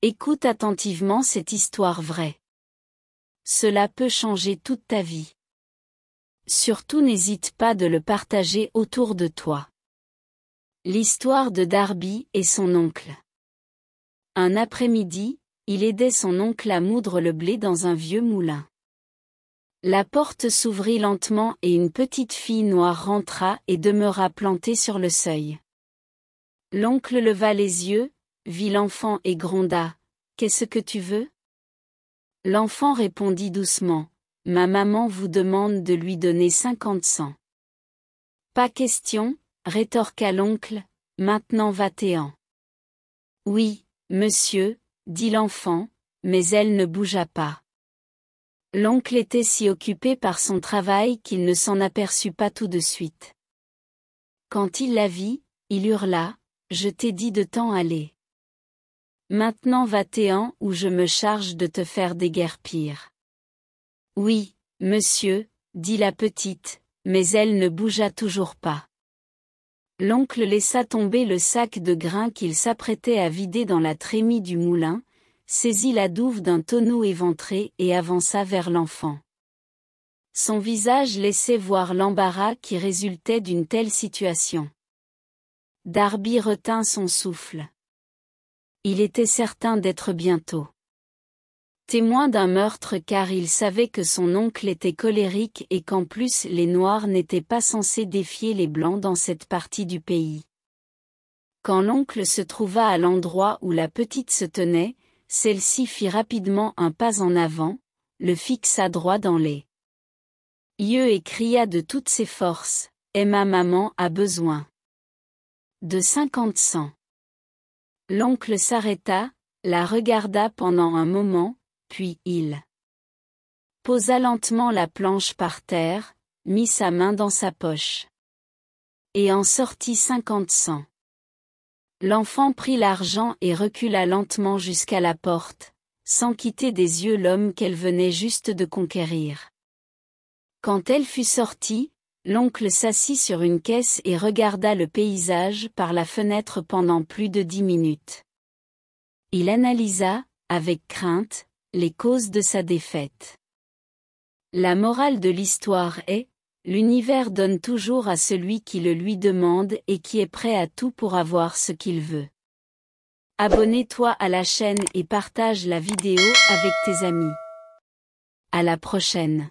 Écoute attentivement cette histoire vraie. Cela peut changer toute ta vie. Surtout n'hésite pas de le partager autour de toi. L'histoire de Darby et son oncle. Un après-midi, il aidait son oncle à moudre le blé dans un vieux moulin. La porte s'ouvrit lentement et une petite fille noire rentra et demeura plantée sur le seuil. L'oncle leva les yeux, vit l'enfant et gronda. Qu'est-ce que tu veux L'enfant répondit doucement. Ma maman vous demande de lui donner cinquante cents. Pas question, rétorqua l'oncle, maintenant va « Oui, monsieur, dit l'enfant, mais elle ne bougea pas. L'oncle était si occupé par son travail qu'il ne s'en aperçut pas tout de suite. Quand il la vit, il hurla, Je t'ai dit de t'en aller. Maintenant va-t'en ou je me charge de te faire déguerpir. Oui, monsieur, dit la petite, mais elle ne bougea toujours pas. L'oncle laissa tomber le sac de grains qu'il s'apprêtait à vider dans la trémie du moulin, saisit la douve d'un tonneau éventré et avança vers l'enfant. Son visage laissait voir l'embarras qui résultait d'une telle situation. Darby retint son souffle il était certain d'être bientôt témoin d'un meurtre car il savait que son oncle était colérique et qu'en plus les Noirs n'étaient pas censés défier les Blancs dans cette partie du pays. Quand l'oncle se trouva à l'endroit où la petite se tenait, celle-ci fit rapidement un pas en avant, le fixa droit dans les yeux et cria de toutes ses forces, « Et ma maman a besoin de cinquante cents. L'oncle s'arrêta, la regarda pendant un moment, puis il posa lentement la planche par terre, mit sa main dans sa poche. Et en sortit cinquante cents. L'enfant prit l'argent et recula lentement jusqu'à la porte, sans quitter des yeux l'homme qu'elle venait juste de conquérir. Quand elle fut sortie, L'oncle s'assit sur une caisse et regarda le paysage par la fenêtre pendant plus de dix minutes. Il analysa, avec crainte, les causes de sa défaite. La morale de l'histoire est, l'univers donne toujours à celui qui le lui demande et qui est prêt à tout pour avoir ce qu'il veut. Abonnez-toi à la chaîne et partage la vidéo avec tes amis. À la prochaine.